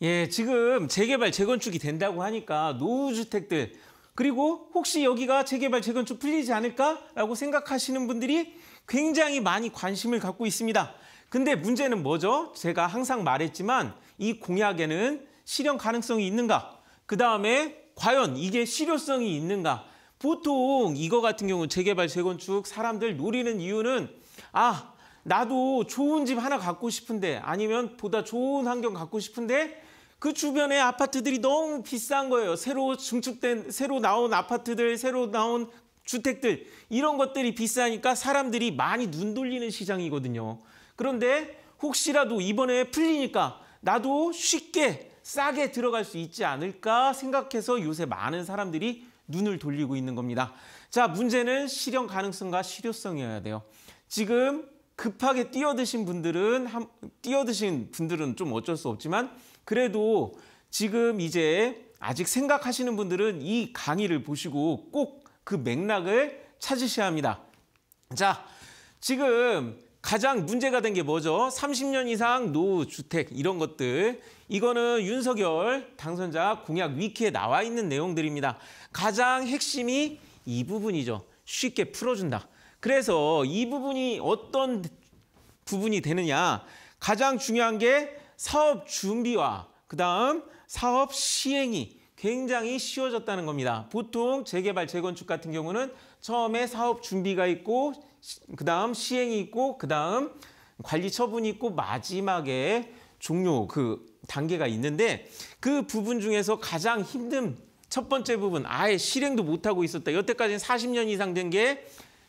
예, 지금 재개발, 재건축이 된다고 하니까 노후주택들 그리고 혹시 여기가 재개발, 재건축 풀리지 않을까라고 생각하시는 분들이 굉장히 많이 관심을 갖고 있습니다. 근데 문제는 뭐죠? 제가 항상 말했지만 이 공약에는 실현 가능성이 있는가? 그 다음에 과연 이게 실효성이 있는가? 보통 이거 같은 경우 재개발, 재건축 사람들 노리는 이유는 아, 나도 좋은 집 하나 갖고 싶은데 아니면 보다 좋은 환경 갖고 싶은데 그 주변에 아파트들이 너무 비싼 거예요. 새로 증축된, 새로 나온 아파트들, 새로 나온 주택들 이런 것들이 비싸니까 사람들이 많이 눈 돌리는 시장이거든요. 그런데 혹시라도 이번에 풀리니까 나도 쉽게 싸게 들어갈 수 있지 않을까 생각해서 요새 많은 사람들이 눈을 돌리고 있는 겁니다. 자, 문제는 실현 가능성과 실효성이어야 돼요. 지금 급하게 뛰어드신 분들은 뛰어드신 분들은 좀 어쩔 수 없지만 그래도 지금 이제 아직 생각하시는 분들은 이 강의를 보시고 꼭 그 맥락을 찾으셔야 합니다. 자, 지금 가장 문제가 된 게 뭐죠? 30년 이상 노후주택 이런 것들. 이거는 윤석열 당선자 공약 위키에 나와 있는 내용들입니다. 가장 핵심이 이 부분이죠. 쉽게 풀어준다. 그래서 이 부분이 어떤 부분이 되느냐. 가장 중요한 게 사업 준비와 그다음 사업 시행이 굉장히 쉬워졌다는 겁니다. 보통 재개발, 재건축 같은 경우는 처음에 사업 준비가 있고 그다음 시행이 있고 그다음 관리 처분이 있고 마지막에 종료 그 단계가 있는데 그 부분 중에서 가장 힘든 첫 번째 부분 아예 실행도 못하고 있었다. 여태까지는 40년 이상 된 게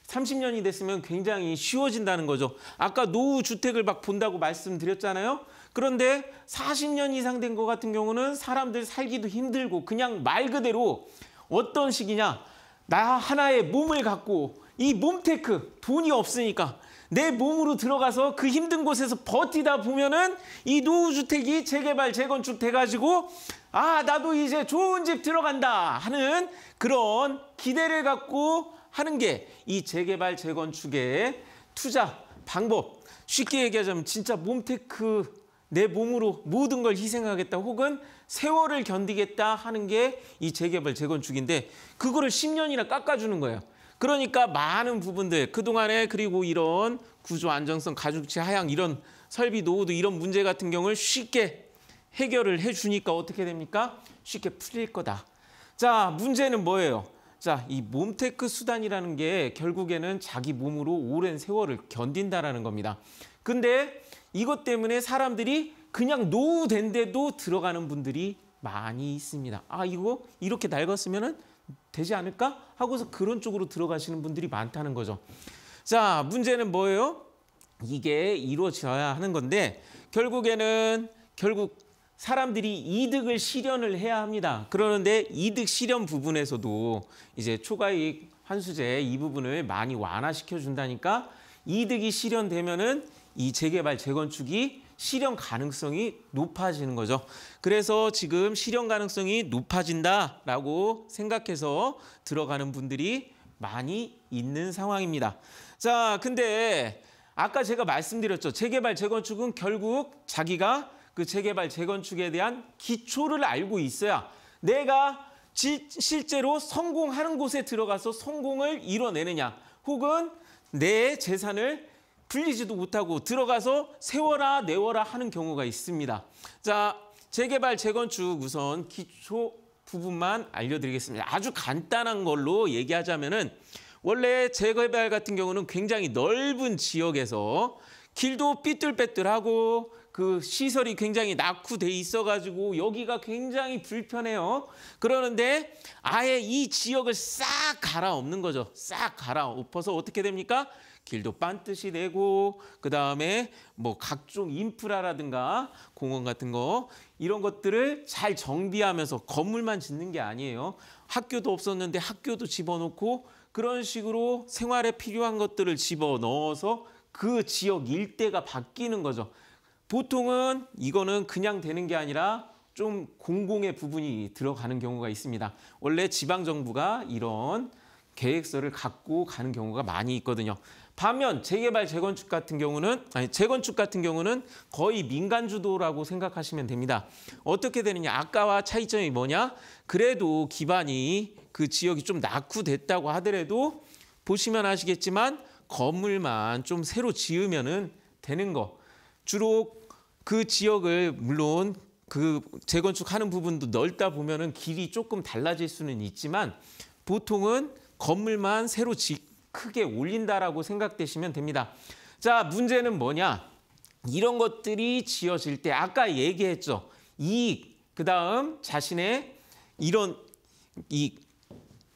30년이 됐으면 굉장히 쉬워진다는 거죠. 아까 노후 주택을 막 본다고 말씀드렸잖아요. 그런데 40년 이상 된 것 같은 경우는 사람들 살기도 힘들고 그냥 말 그대로 어떤 식이냐. 나 하나의 몸을 갖고 이 몸테크 돈이 없으니까 내 몸으로 들어가서 그 힘든 곳에서 버티다 보면은 이 노후주택이 재개발 재건축 돼가지고 아 나도 이제 좋은 집 들어간다 하는 그런 기대를 갖고 하는 게 이 재개발 재건축의 투자 방법 쉽게 얘기하자면 진짜 몸테크 내 몸으로 모든 걸 희생하겠다 혹은 세월을 견디겠다 하는 게 이 재개발, 재건축인데 그거를 10년이나 깎아주는 거예요. 그러니까 많은 부분들 그동안에 그리고 이런 구조 안정성, 가중치 하향 이런 설비 노후도 이런 문제 같은 경우를 쉽게 해결을 해주니까 어떻게 됩니까? 쉽게 풀릴 거다. 자, 문제는 뭐예요? 자, 이 몸테크 수단이라는 게 결국에는 자기 몸으로 오랜 세월을 견딘다라는 겁니다. 근데 이것 때문에 사람들이 그냥 노후된 데도 들어가는 분들이 많이 있습니다. 아 이거 이렇게 낡았으면 되지 않을까 하고서 그런 쪽으로 들어가시는 분들이 많다는 거죠. 자 문제는 뭐예요? 이게 이루어져야 하는 건데 결국에는 결국 사람들이 이득을 실현을 해야 합니다. 그러는데 이득 실현 부분에서도 이제 초과익 환수제 이 부분을 많이 완화시켜 준다니까 이득이 실현되면은 이 재개발, 재건축이 실현 가능성이 높아지는 거죠. 그래서 지금 실현 가능성이 높아진다라고 생각해서 들어가는 분들이 많이 있는 상황입니다. 자, 근데 아까 제가 말씀드렸죠. 재개발, 재건축은 결국 자기가 그 재개발, 재건축에 대한 기초를 알고 있어야 내가 지, 실제로 성공하는 곳에 들어가서 성공을 이뤄내느냐 혹은 내 재산을 풀리지도 못하고 들어가서 세워라 내워라 하는 경우가 있습니다. 자, 재개발, 재건축 우선 기초 부분만 알려드리겠습니다. 아주 간단한 걸로 얘기하자면은 원래 재개발 같은 경우는 굉장히 넓은 지역에서 길도 삐뚤빼뚤하고 그 시설이 굉장히 낙후돼 있어가지고 여기가 굉장히 불편해요. 그러는데 아예 이 지역을 싹 갈아엎는 거죠. 싹 갈아엎어서 어떻게 됩니까? 길도 빤듯이 내고 그다음에 뭐 각종 인프라라든가 공원 같은 거 이런 것들을 잘 정비하면서 건물만 짓는 게 아니에요. 학교도 없었는데 학교도 집어넣고 그런 식으로 생활에 필요한 것들을 집어넣어서 그 지역 일대가 바뀌는 거죠. 보통은 이거는 그냥 되는 게 아니라 좀 공공의 부분이 들어가는 경우가 있습니다. 원래 지방정부가 이런 계획서를 갖고 가는 경우가 많이 있거든요. 반면 재개발 재건축 같은 경우는 아니 재건축 같은 경우는 거의 민간 주도라고 생각하시면 됩니다. 어떻게 되느냐? 아까와 차이점이 뭐냐? 그래도 기반이 그 지역이 좀 낙후됐다고 하더라도 보시면 아시겠지만 건물만 좀 새로 지으면은 되는 거. 주로 그 지역을 물론 그 재건축하는 부분도 넓다 보면은 길이 조금 달라질 수는 있지만 보통은 건물만 새로 짓 크게 올린다라고 생각되시면 됩니다. 자, 문제는 뭐냐? 이런 것들이 지어질 때 아까 얘기했죠. 이익, 그다음 자신의 이런 이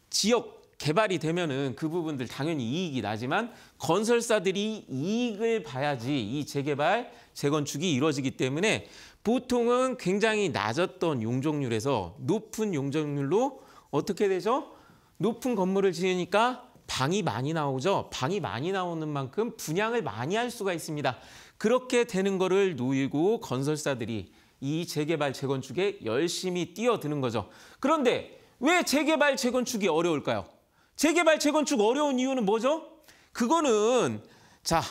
지역 개발이 되면은 그 부분들 당연히 이익이 나지만 건설사들이 이익을 봐야지 이 재개발, 재건축이 이루어지기 때문에 보통은 굉장히 낮았던 용적률에서 높은 용적률로 어떻게 되죠? 높은 건물을 지으니까 방이 많이 나오죠. 방이 많이 나오는 만큼 분양을 많이 할 수가 있습니다. 그렇게 되는 거를 누이고 건설사들이 이 재개발 재건축에 열심히 뛰어드는 거죠. 그런데 왜 재개발 재건축이 어려울까요? 재개발 재건축 어려운 이유는 뭐죠? 그거는 자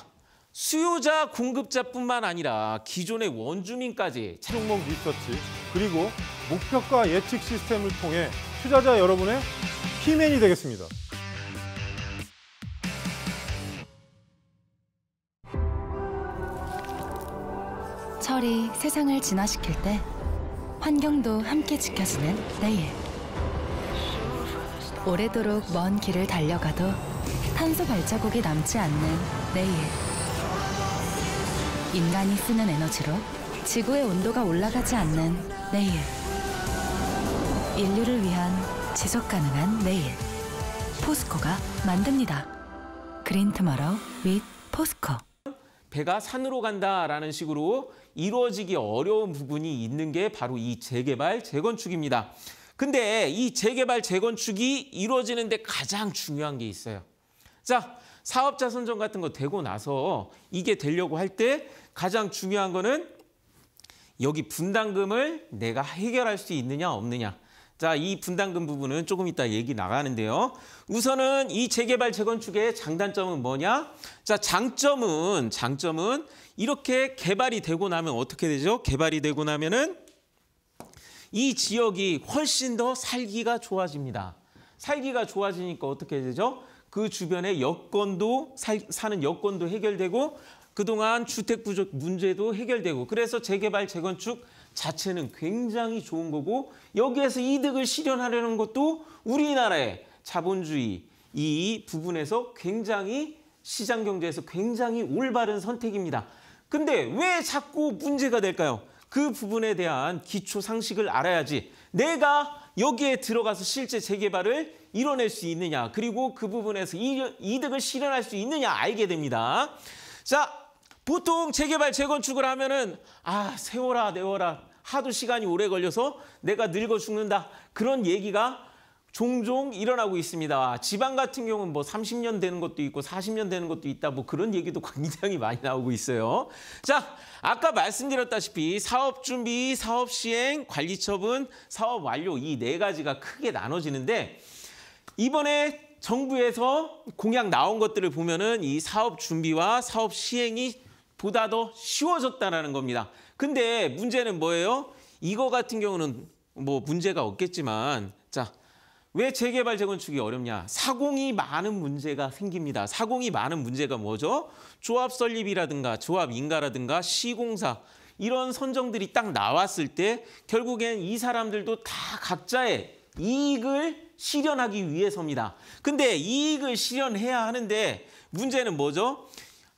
수요자 공급자뿐만 아니라 기존의 원주민까지 창목 리서치 그리고 목표가 예측 시스템을 통해 투자자 여러분의 키맨이 되겠습니다. 철이 세상을 진화시킬 때 환경도 함께 지켜주는 내일 오래도록 먼 길을 달려가도 탄소 발자국이 남지 않는 내일 인간이 쓰는 에너지로 지구의 온도가 올라가지 않는 내일 인류를 위한 지속 가능한 내일 포스코가 만듭니다 그린 투머로및 포스코 배가 산으로 간다라는 식으로 이루어지기 어려운 부분이 있는 게 바로 이 재개발, 재건축입니다. 근데 이 재개발, 재건축이 이루어지는데 가장 중요한 게 있어요. 자, 사업자 선정 같은 거 되고 나서 이게 되려고 할 때 가장 중요한 거는 여기 분담금을 내가 해결할 수 있느냐 없느냐. 자, 이 분담금 부분은 조금 이따 얘기 나가는데요. 우선은 이 재개발 재건축의 장단점은 뭐냐? 자, 장점은 장점은 이렇게 개발이 되고 나면 어떻게 되죠? 개발이 되고 나면은 이 지역이 훨씬 더 살기가 좋아집니다. 살기가 좋아지니까 어떻게 되죠? 그 주변의 여건도 살, 사는 여건도 해결되고 그동안 주택 부족 문제도 해결되고 그래서 재개발 재건축 자체는 굉장히 좋은 거고 여기에서 이득을 실현하려는 것도 우리나라의 자본주의 이 부분에서 굉장히 시장 경제에서 굉장히 올바른 선택입니다. 근데 왜 자꾸 문제가 될까요? 그 부분에 대한 기초 상식을 알아야지 내가 여기에 들어가서 실제 재개발을 이뤄낼 수 있느냐 그리고 그 부분에서 이득을 실현할 수 있느냐 알게 됩니다. 자, 보통 재개발, 재건축을 하면은 아, 세워라, 내워라. 하도 시간이 오래 걸려서 내가 늙어 죽는다. 그런 얘기가 종종 일어나고 있습니다. 지방 같은 경우는 뭐 30년 되는 것도 있고 40년 되는 것도 있다. 뭐 그런 얘기도 굉장히 많이 나오고 있어요. 자, 아까 말씀드렸다시피 사업 준비, 사업 시행, 관리 처분, 사업 완료 이 네 가지가 크게 나눠지는데 이번에 정부에서 공약 나온 것들을 보면은 이 사업 준비와 사업 시행이 보다 더 쉬워졌다라는 겁니다. 근데 문제는 뭐예요? 이거 같은 경우는 뭐 문제가 없겠지만 자, 왜 재개발 재건축이 어렵냐? 사공이 많은 문제가 생깁니다. 사공이 많은 문제가 뭐죠? 조합 설립이라든가 조합 인가라든가 시공사 이런 선정들이 딱 나왔을 때 결국엔 이 사람들도 다 각자의 이익을 실현하기 위해서입니다. 근데 이익을 실현해야 하는데 문제는 뭐죠?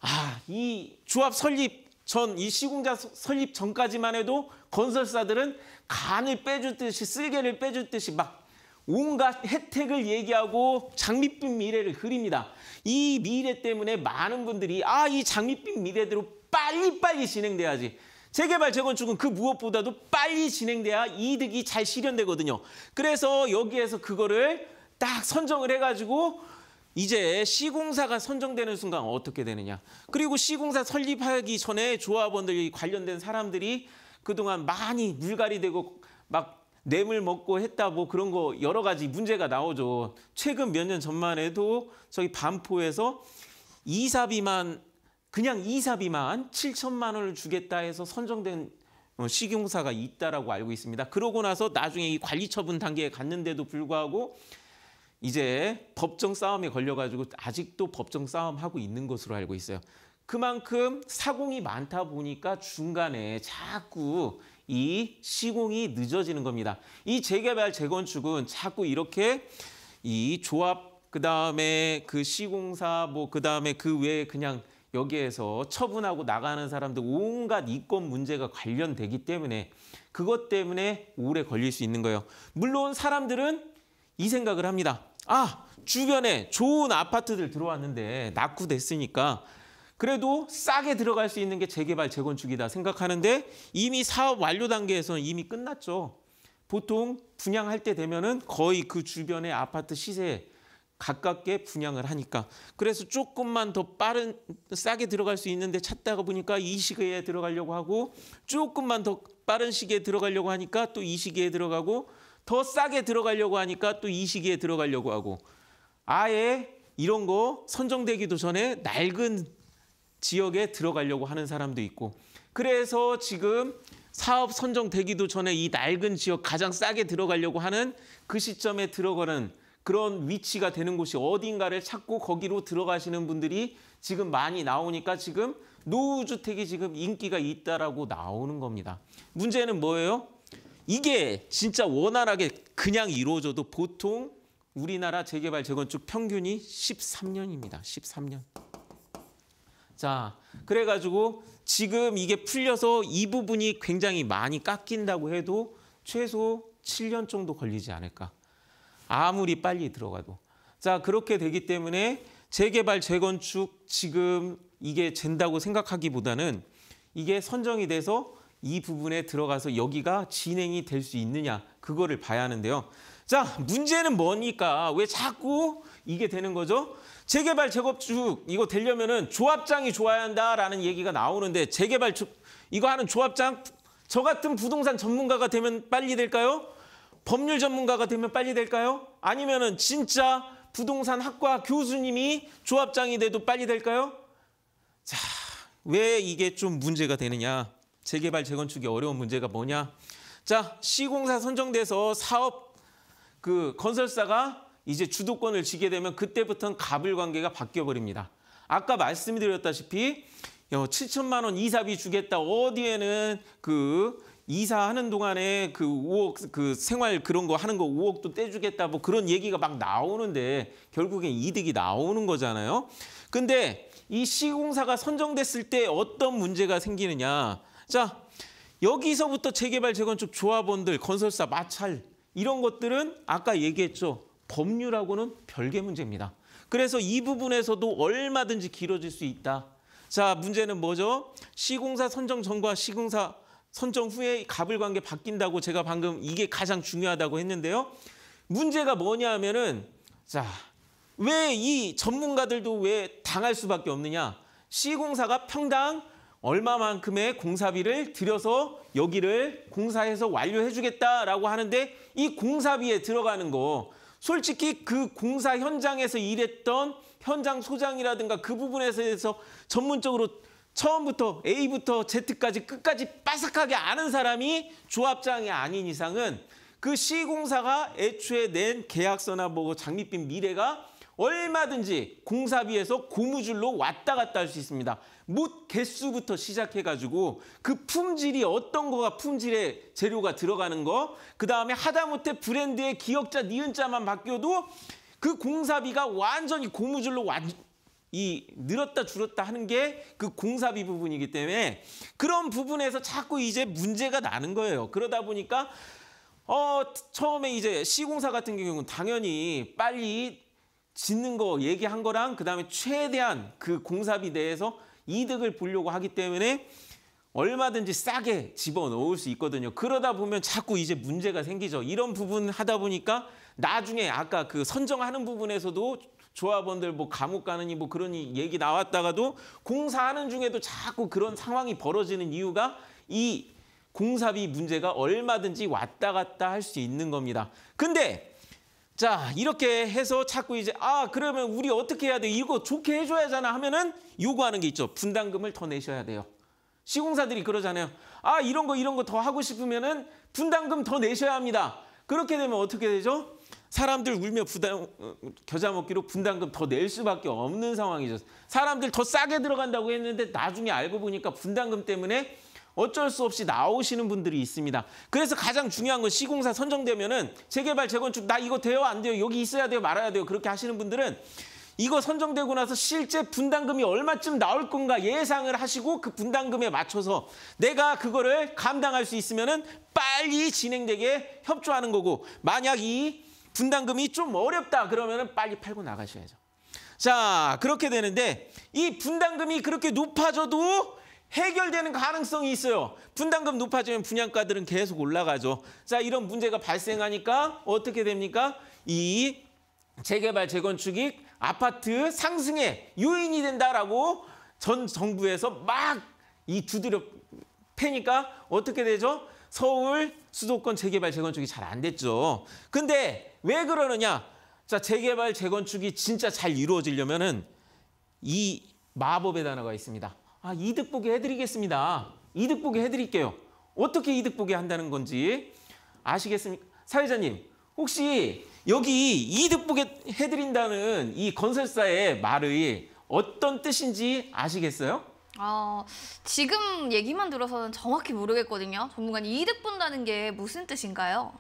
아, 이 조합 설립 전 이 시공자 설립 전까지만 해도 건설사들은 간을 빼주듯이 쓸개를 빼주듯이 막 온갖 혜택을 얘기하고 장밋빛 미래를 그립니다. 이 미래 때문에 많은 분들이 아, 이 장밋빛 미래대로 빨리빨리 진행돼야지. 재개발, 재건축은 그 무엇보다도 빨리 진행돼야 이득이 잘 실현되거든요. 그래서 여기에서 그거를 딱 선정을 해가지고 이제 시공사가 선정되는 순간 어떻게 되느냐. 그리고 시공사 설립하기 전에 조합원들이 관련된 사람들이 그동안 많이 물갈이 되고 막 뇌물 먹고 했다 뭐 그런 거 여러 가지 문제가 나오죠. 최근 몇 년 전만 해도 저희 반포에서 이사비만 그냥 이사비만 7천만 원을 주겠다 해서 선정된 어, 시공사가 있다라고 알고 있습니다. 그러고 나서 나중에 이 관리 처분 단계에 갔는데도 불구하고 이제 법정 싸움에 걸려가지고 아직도 법정 싸움하고 있는 것으로 알고 있어요. 그만큼 사공이 많다 보니까 중간에 자꾸 이 시공이 늦어지는 겁니다. 이 재개발, 재건축은 자꾸 이렇게 이 조합, 그 다음에 그 시공사, 뭐, 그 다음에 그 외에 그냥 여기에서 처분하고 나가는 사람들 온갖 이권 문제가 관련되기 때문에 그것 때문에 오래 걸릴 수 있는 거예요. 물론 사람들은 이 생각을 합니다. 아 주변에 좋은 아파트들 들어왔는데 낙후됐으니까 그래도 싸게 들어갈 수 있는 게 재개발, 재건축이다 생각하는데 이미 사업 완료 단계에서는 이미 끝났죠. 보통 분양할 때 되면은 거의 그 주변의 아파트 시세에 가깝게 분양을 하니까 그래서 조금만 더 빠른 싸게 들어갈 수 있는데 찾다가 보니까 이 시기에 들어가려고 하고 조금만 더 빠른 시기에 들어가려고 하니까 또 이 시기에 들어가고 더 싸게 들어가려고 하니까 또 이 시기에 들어가려고 하고 아예 이런 거 선정되기도 전에 낡은 지역에 들어가려고 하는 사람도 있고 그래서 지금 사업 선정되기도 전에 이 낡은 지역 가장 싸게 들어가려고 하는 그 시점에 들어가는 그런 위치가 되는 곳이 어딘가를 찾고 거기로 들어가시는 분들이 지금 많이 나오니까 지금 노후주택이 지금 인기가 있다라고 나오는 겁니다. 문제는 뭐예요? 이게 진짜 원활하게 그냥 이루어져도 보통 우리나라 재개발 재건축 평균이 13년입니다. 13년. 자, 그래가지고 지금 이게 풀려서 이 부분이 굉장히 많이 깎인다고 해도 최소 7년 정도 걸리지 않을까. 아무리 빨리 들어가도. 자, 그렇게 되기 때문에 재개발, 재건축 지금 이게 된다고 생각하기보다는 이게 선정이 돼서 이 부분에 들어가서 여기가 진행이 될 수 있느냐 그거를 봐야 하는데요. 자 문제는 뭡니까왜 자꾸 이게 되는 거죠? 재개발 재건축 이거 되려면은 조합장이 좋아야 한다라는 얘기가 나오는데 재개발 이거 하는 조합장 저 같은 부동산 전문가가 되면 빨리 될까요? 법률 전문가가 되면 빨리 될까요? 아니면은 진짜 부동산 학과 교수님이 조합장이 돼도 빨리 될까요? 자, 왜 이게 좀 문제가 되느냐? 재개발, 재건축이 어려운 문제가 뭐냐? 자, 시공사 선정돼서 사업 그 건설사가 이제 주도권을 지게 되면 그때부터는 갑을 관계가 바뀌어 버립니다. 아까 말씀드렸다시피 7천만 어, 원 이사비 주겠다. 어디에는 그 이사하는 동안에 그 5억 그 생활 그런 거 하는 거 5억도 떼주겠다 뭐 그런 얘기가 막 나오는데 결국엔 이득이 나오는 거잖아요. 근데 이 시공사가 선정됐을 때 어떤 문제가 생기느냐. 자, 여기서부터 재개발, 재건축 조합원들, 건설사, 마찰 이런 것들은 아까 얘기했죠. 법률하고는 별개 문제입니다. 그래서 이 부분에서도 얼마든지 길어질 수 있다. 자, 문제는 뭐죠? 시공사 선정 전과 시공사 선정 후에 갑을 관계 바뀐다고 제가 방금 이게 가장 중요하다고 했는데요. 문제가 뭐냐 하면은 자, 왜 이 전문가들도 왜 당할 수밖에 없느냐? 시공사가 평당 얼마만큼의 공사비를 들여서 여기를 공사해서 완료해주겠다라고 하는데 이 공사비에 들어가는 거 솔직히 그 공사 현장에서 일했던 현장 소장이라든가 그 부분에서 대해서 전문적으로 처음부터 A부터 Z까지 끝까지 빠삭하게 아는 사람이 조합장이 아닌 이상은 그 C공사가 애초에 낸 계약서나 뭐 장밋빛 미래가 얼마든지 공사비에서 고무줄로 왔다 갔다 할 수 있습니다. 못 개수부터 시작해가지고 그 품질이 어떤 거가 품질의 재료가 들어가는 거, 그 다음에 하다못해 브랜드의 기억자, 니은자만 바뀌어도 그 공사비가 완전히 고무줄로 완, 이 늘었다 줄었다 하는 게 그 공사비 부분이기 때문에 그런 부분에서 자꾸 이제 문제가 나는 거예요. 그러다 보니까 어 처음에 이제 시공사 같은 경우는 당연히 빨리 짓는 거 얘기한 거랑 그다음에 최대한 그 공사비 내에서 이득을 보려고 하기 때문에 얼마든지 싸게 집어넣을 수 있거든요. 그러다 보면 자꾸 이제 문제가 생기죠. 이런 부분 하다 보니까 나중에 아까 그 선정하는 부분에서도 조합원들 뭐 감옥 가느니 뭐 그런 얘기 나왔다가도 공사하는 중에도 자꾸 그런 상황이 벌어지는 이유가 이 공사비 문제가 얼마든지 왔다 갔다 할 수 있는 겁니다. 근데 자, 이렇게 해서 자꾸 이제 아, 그러면 우리 어떻게 해야 돼? 이거 좋게 해줘야잖아 하면은 요구하는 게 있죠. 분담금을 더 내셔야 돼요. 시공사들이 그러잖아요. 아, 이런 거 이런 거 더 하고 싶으면은 분담금 더 내셔야 합니다. 그렇게 되면 어떻게 되죠? 사람들 울며 부담, 겨자 먹기로 분담금 더 낼 수밖에 없는 상황이죠. 사람들 더 싸게 들어간다고 했는데 나중에 알고 보니까 분담금 때문에 어쩔 수 없이 나오시는 분들이 있습니다. 그래서 가장 중요한 건 시공사 선정되면은 재개발, 재건축 나 이거 돼요 안 돼요 여기 있어야 돼요 말아야 돼요 그렇게 하시는 분들은 이거 선정되고 나서 실제 분담금이 얼마쯤 나올 건가 예상을 하시고 그 분담금에 맞춰서 내가 그거를 감당할 수 있으면은 빨리 진행되게 협조하는 거고 만약 이 분담금이 좀 어렵다 그러면은 빨리 팔고 나가셔야죠. 자 그렇게 되는데 이 분담금이 그렇게 높아져도 해결되는 가능성이 있어요. 분담금 높아지면 분양가들은 계속 올라가죠. 자, 이런 문제가 발생하니까 어떻게 됩니까? 이 재개발, 재건축이 아파트 상승의 요인이 된다라고 전 정부에서 막 이 두드려 패니까 어떻게 되죠? 서울 수도권 재개발, 재건축이 잘 안 됐죠. 근데 왜 그러느냐? 자, 재개발, 재건축이 진짜 잘 이루어지려면은 이 마법의 단어가 있습니다. 아, 이득 보게 해드리겠습니다. 이득 보게 해드릴게요. 어떻게 이득 보게 한다는 건지 아시겠습니까? 사회자님, 혹시 여기 이득 보게 해드린다는 이 건설사의 말의 어떤 뜻인지 아시겠어요? 아, 지금 얘기만 들어서는 정확히 모르겠거든요. 전문가님, 이득 본다는 게 무슨 뜻인가요?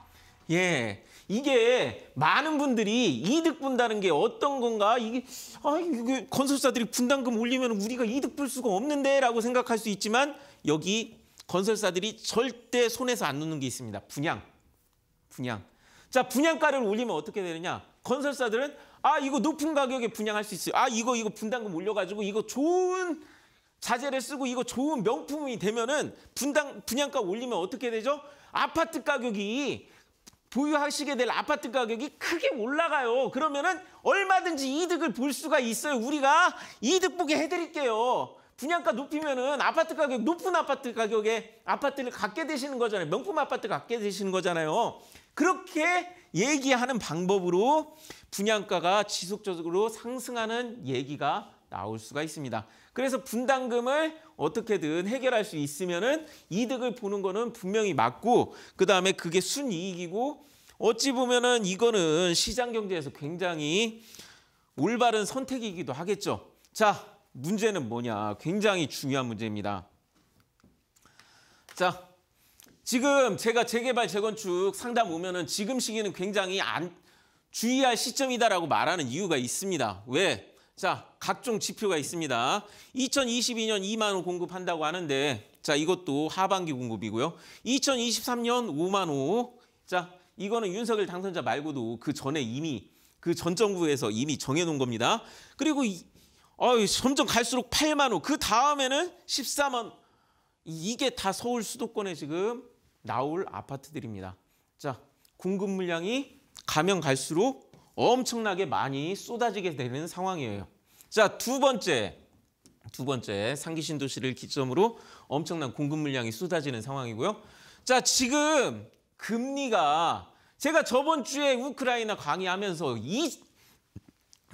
예. 이게 많은 분들이 이득 본다는게 어떤 건가? 이게 아, 이게 건설사들이 분담금 올리면 우리가 이득 볼 수가 없는데라고 생각할 수 있지만 여기 건설사들이 절대 손에서 안 놓는 게 있습니다. 분양. 분양. 자, 분양가를 올리면 어떻게 되느냐? 건설사들은 아, 이거 높은 가격에 분양할 수 있어요. 아, 이거 이거 분담금 올려 가지고 이거 좋은 자재를 쓰고 이거 좋은 명품이 되면은 분당 분양가 올리면 어떻게 되죠? 아파트 가격이 보유하시게 될 아파트 가격이 크게 올라가요. 그러면은 얼마든지 이득을 볼 수가 있어요. 우리가 이득 보게 해드릴게요. 분양가 높이면은 아파트 가격 높은 아파트 가격에 아파트를 갖게 되시는 거잖아요. 명품 아파트 갖게 되시는 거잖아요. 그렇게 얘기하는 방법으로 분양가가 지속적으로 상승하는 얘기가 나올 수가 있습니다. 그래서 분담금을 어떻게든 해결할 수 있으면은 이득을 보는 거는 분명히 맞고 그다음에 그게 순이익이고 어찌 보면은 이거는 시장 경제에서 굉장히 올바른 선택이기도 하겠죠. 자, 문제는 뭐냐? 굉장히 중요한 문제입니다. 자, 지금 제가 재개발 재건축 상담 오면은 지금 시기는 굉장히 안 주의할 시점이다라고 말하는 이유가 있습니다. 왜? 자, 각종 지표가 있습니다. 2022년 2만 호 공급한다고 하는데 자, 이것도 하반기 공급이고요. 2023년 5만 호. 자, 이거는 윤석열 당선자 말고도 그 전에 이미 그 전 정부에서 이미 정해 놓은 겁니다. 그리고 이, 어이, 점점 갈수록 8만 호. 그 다음에는 14만 이게 다 서울 수도권에 지금 나올 아파트들입니다. 자, 공급 물량이 가면 갈수록 엄청나게 많이 쏟아지게 되는 상황이에요. 자, 두 번째. 두 번째, 상기신도시를 기점으로 엄청난 공급 물량이 쏟아지는 상황이고요. 자, 지금 금리가 제가 저번 주에 우크라이나 강의하면서 이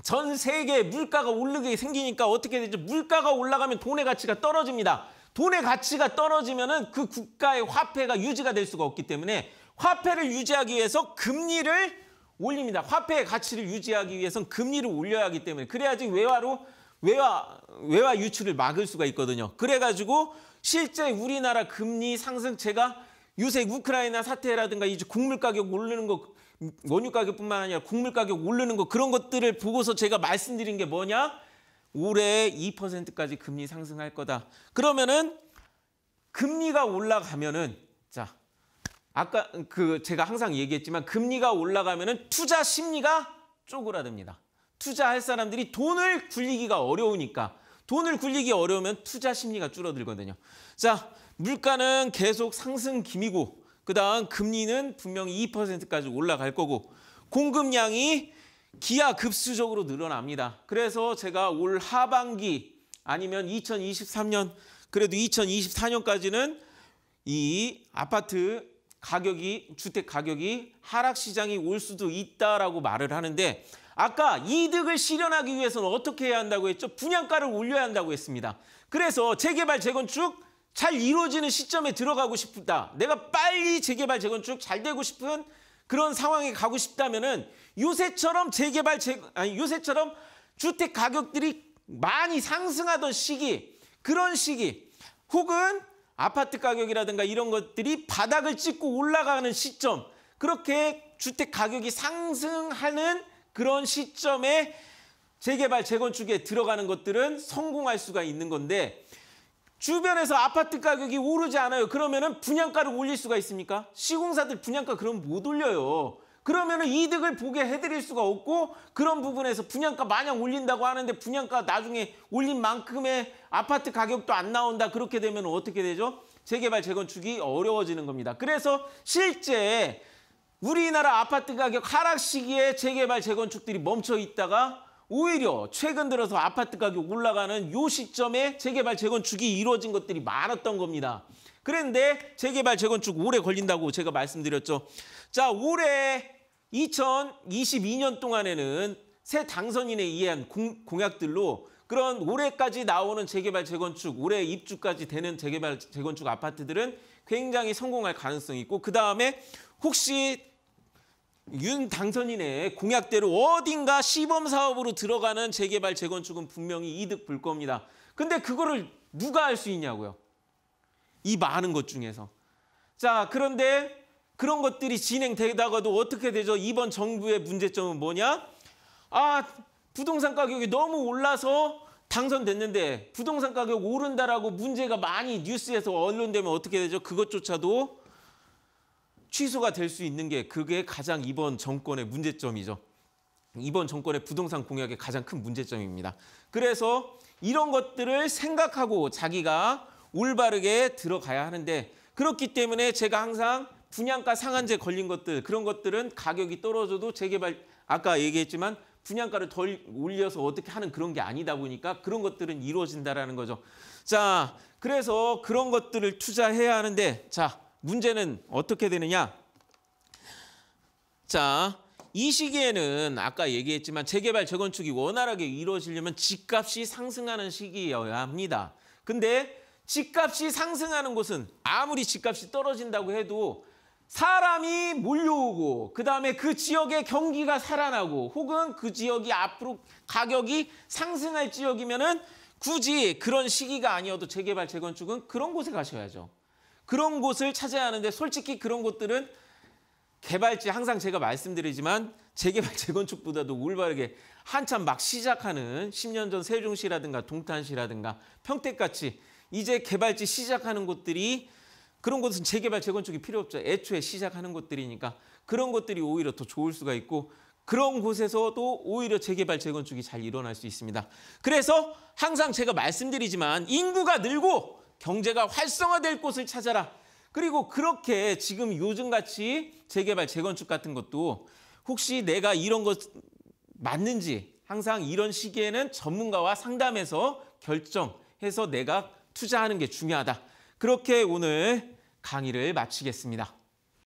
전 세계 물가가 오르게 생기니까 어떻게 되죠? 물가가 올라가면 돈의 가치가 떨어집니다. 돈의 가치가 떨어지면은 그 국가의 화폐가 유지가 될 수가 없기 때문에 화폐를 유지하기 위해서 금리를 올립니다. 화폐의 가치를 유지하기 위해선 금리를 올려야 하기 때문에 그래야지 외화로 외화 외화 유출을 막을 수가 있거든요. 그래가지고 실제 우리나라 금리 상승세가 요새 우크라이나 사태라든가 이제 국물 가격 오르는 거 원유 가격뿐만 아니라 국물 가격 오르는 거 그런 것들을 보고서 제가 말씀드린 게 뭐냐? 올해 2%까지 금리 상승할 거다. 그러면은 금리가 올라가면은 자 아까 그 제가 항상 얘기했지만 금리가 올라가면 투자 심리가 쪼그라듭니다. 투자할 사람들이 돈을 굴리기가 어려우니까 돈을 굴리기 어려우면 투자 심리가 줄어들거든요. 자, 물가는 계속 상승 기미고 그다음 금리는 분명히 2%까지 올라갈 거고 공급량이 기하급수적으로 늘어납니다. 그래서 제가 올 하반기 아니면 2023년 그래도 2024년까지는 이 아파트 가격이 주택 가격이 하락 시장이 올 수도 있다라고 말을 하는데 아까 이득을 실현하기 위해서는 어떻게 해야 한다고 했죠? 분양가를 올려야 한다고 했습니다. 그래서 재개발 재건축 잘 이루어지는 시점에 들어가고 싶다. 내가 빨리 재개발 재건축 잘 되고 싶은 그런 상황에 가고 싶다면은 요새처럼 재개발 재 아니 요새처럼 주택 가격들이 많이 상승하던 시기 그런 시기 혹은 아파트 가격이라든가 이런 것들이 바닥을 찍고 올라가는 시점 그렇게 주택 가격이 상승하는 그런 시점에 재개발, 재건축에 들어가는 것들은 성공할 수가 있는 건데 주변에서 아파트 가격이 오르지 않아요. 그러면 은 분양가를 올릴 수가 있습니까? 시공사들 분양가 그럼 못 올려요. 그러면 이득을 보게 해드릴 수가 없고 그런 부분에서 분양가 마냥 올린다고 하는데 분양가 나중에 올린 만큼의 아파트 가격도 안 나온다. 그렇게 되면 어떻게 되죠? 재개발, 재건축이 어려워지는 겁니다. 그래서 실제 우리나라 아파트 가격 하락 시기에 재개발, 재건축들이 멈춰 있다가 오히려 최근 들어서 아파트 가격 올라가는 요 시점에 재개발, 재건축이 이루어진 것들이 많았던 겁니다. 그런데 재개발, 재건축 오래 걸린다고 제가 말씀드렸죠. 자, 올해 2022년 동안에는 새 당선인에 의한 공, 공약들로 그런 올해까지 나오는 재개발 재건축, 올해 입주까지 되는 재개발 재건축 아파트들은 굉장히 성공할 가능성이 있고 그 다음에 혹시 윤 당선인의 공약대로 어딘가 시범 사업으로 들어가는 재개발 재건축은 분명히 이득 볼 겁니다. 근데 그거를 누가 할 수 있냐고요? 이 많은 것 중에서. 자, 그런데 그런 것들이 진행되다가도 어떻게 되죠? 이번 정부의 문제점은 뭐냐? 아, 부동산 가격이 너무 올라서 당선됐는데 부동산 가격 오른다라고 문제가 많이 뉴스에서 언론되면 어떻게 되죠? 그것조차도 취소가 될 수 있는 게 그게 가장 이번 정권의 문제점이죠. 이번 정권의 부동산 공약의 가장 큰 문제점입니다. 그래서 이런 것들을 생각하고 자기가 올바르게 들어가야 하는데 그렇기 때문에 제가 항상 분양가 상한제 걸린 것들 그런 것들은 가격이 떨어져도 재개발 아까 얘기했지만 분양가를 덜 올려서 어떻게 하는 그런 게 아니다 보니까 그런 것들은 이루어진다라는 거죠. 자, 그래서 그런 것들을 투자해야 하는데 자, 문제는 어떻게 되느냐? 자, 이 시기에는 아까 얘기했지만 재개발 재건축이 원활하게 이루어지려면 집값이 상승하는 시기여야 합니다. 근데 집값이 상승하는 곳은 아무리 집값이 떨어진다고 해도 사람이 몰려오고 그다음에 그 지역의 경기가 살아나고 혹은 그 지역이 앞으로 가격이 상승할 지역이면은 굳이 그런 시기가 아니어도 재개발 재건축은 그런 곳에 가셔야죠. 그런 곳을 찾아야 하는데 솔직히 그런 곳들은 개발지 항상 제가 말씀드리지만 재개발 재건축보다도 올바르게 한참 막 시작하는 10년 전 세종시라든가 동탄시라든가 평택같이 이제 개발지 시작하는 곳들이 그런 곳은 재개발, 재건축이 필요 없죠. 애초에 시작하는 곳들이니까 그런 것들이 오히려 더 좋을 수가 있고 그런 곳에서도 오히려 재개발, 재건축이 잘 일어날 수 있습니다. 그래서 항상 제가 말씀드리지만 인구가 늘고 경제가 활성화될 곳을 찾아라. 그리고 그렇게 지금 요즘같이 재개발, 재건축 같은 것도 혹시 내가 이런 것 맞는지 항상 이런 시기에는 전문가와 상담해서 결정해서 내가 투자하는 게 중요하다. 그렇게 오늘 강의를 마치겠습니다.